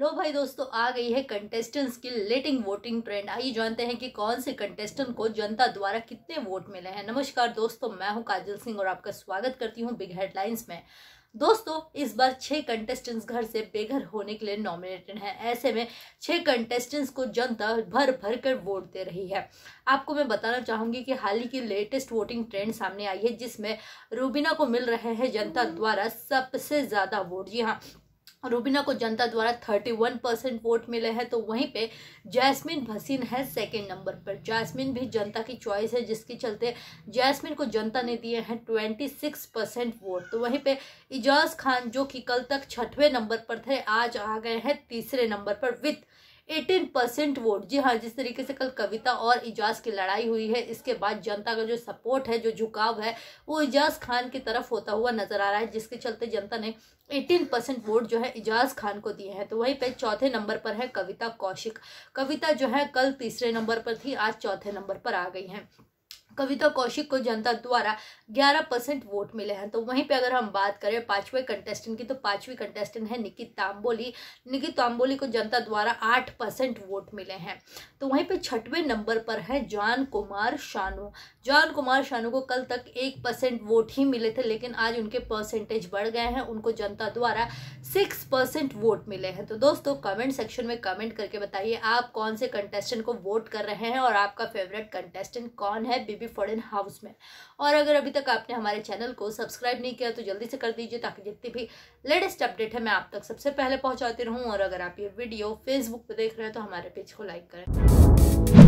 लो भाई दोस्तों आ गई है कंटेस्टेंट्स की लेटिंग वोटिंग ट्रेंड आइए जानते हैं कि कौन से कंटेस्टेंट को जनता द्वारा कितने वोट मिले हैं नमस्कार दोस्तों मैं हूं काजल सिंह और आपका स्वागत करती हूं बिग हेडलाइंस में दोस्तों इस बार छह कंटेस्टेंट्स घर से बेघर होने के लिए नॉमिनेटेड हैं ऐसे में छह कंटेस्टेंट्स को जनता भर भर कर वोट दे रही है आपको मैं बताना चाहूंगी कि हाल ही की लेटेस्ट वोटिंग ट्रेंड सामने आई है जिसमें रूबीना को मिल रहे हैं जनता द्वारा सबसे ज्यादा वोट जी हाँ रूबीना को जनता द्वारा 31 परसेंट वोट मिले हैं तो वहीं पे जैस्मिन भसीन है सेकेंड नंबर पर जैस्मिन भी जनता की चॉइस है जिसके चलते जैस्मिन को जनता ने दिए हैं 26 परसेंट वोट तो वहीं पे इजाज खान जो कि कल तक छठवें नंबर पर थे आज आ गए हैं तीसरे नंबर पर विथ एटीन परसेंट वोट जी हाँ जिस तरीके से कल कविता और इजाज की लड़ाई हुई है इसके बाद जनता का जो सपोर्ट है जो झुकाव है वो इजाज खान की तरफ होता हुआ नजर आ रहा है जिसके चलते जनता ने 18 परसेंट वोट जो है इजाज खान को दिए हैं तो वहीं पे चौथे नंबर पर है कविता कौशिक कविता जो है कल तीसरे नंबर पर थी आज चौथे नंबर पर आ गई हैं कविता तो कौशिक को जनता द्वारा 11 परसेंट वोट मिले हैं तो वहीं पे अगर हम बात करें पांचवे कंटेस्टेंट की तो पांचवी कंटेस्टेंट है निकित तांबोली निकित तांबोली को जनता द्वारा 8 परसेंट वोट मिले हैं तो वहीं पे छठवें नंबर पर है जॉन कुमार शानू जॉन कुमार शानू को कल तक एक परसेंट वोट ही मिले थे लेकिन आज उनके परसेंटेज बढ़ गए हैं उनको जनता द्वारा सिक्स परसेंट वोट मिले हैं तो दोस्तों कमेंट सेक्शन में कमेंट करके बताइए आप कौन से कंटेस्टेंट को वोट कर रहे हैं और आपका फेवरेट कंटेस्टेंट कौन है बीबी फॉरन हाउस में और अगर अभी तक आपने हमारे चैनल को सब्सक्राइब नहीं किया तो जल्दी से कर दीजिए ताकि जितनी भी लेटेस्ट अपडेट है मैं आप तक सबसे पहले पहुँचाती रहूँ और अगर आप ये वीडियो फेसबुक पर देख रहे हैं तो हमारे पेज को लाइक करें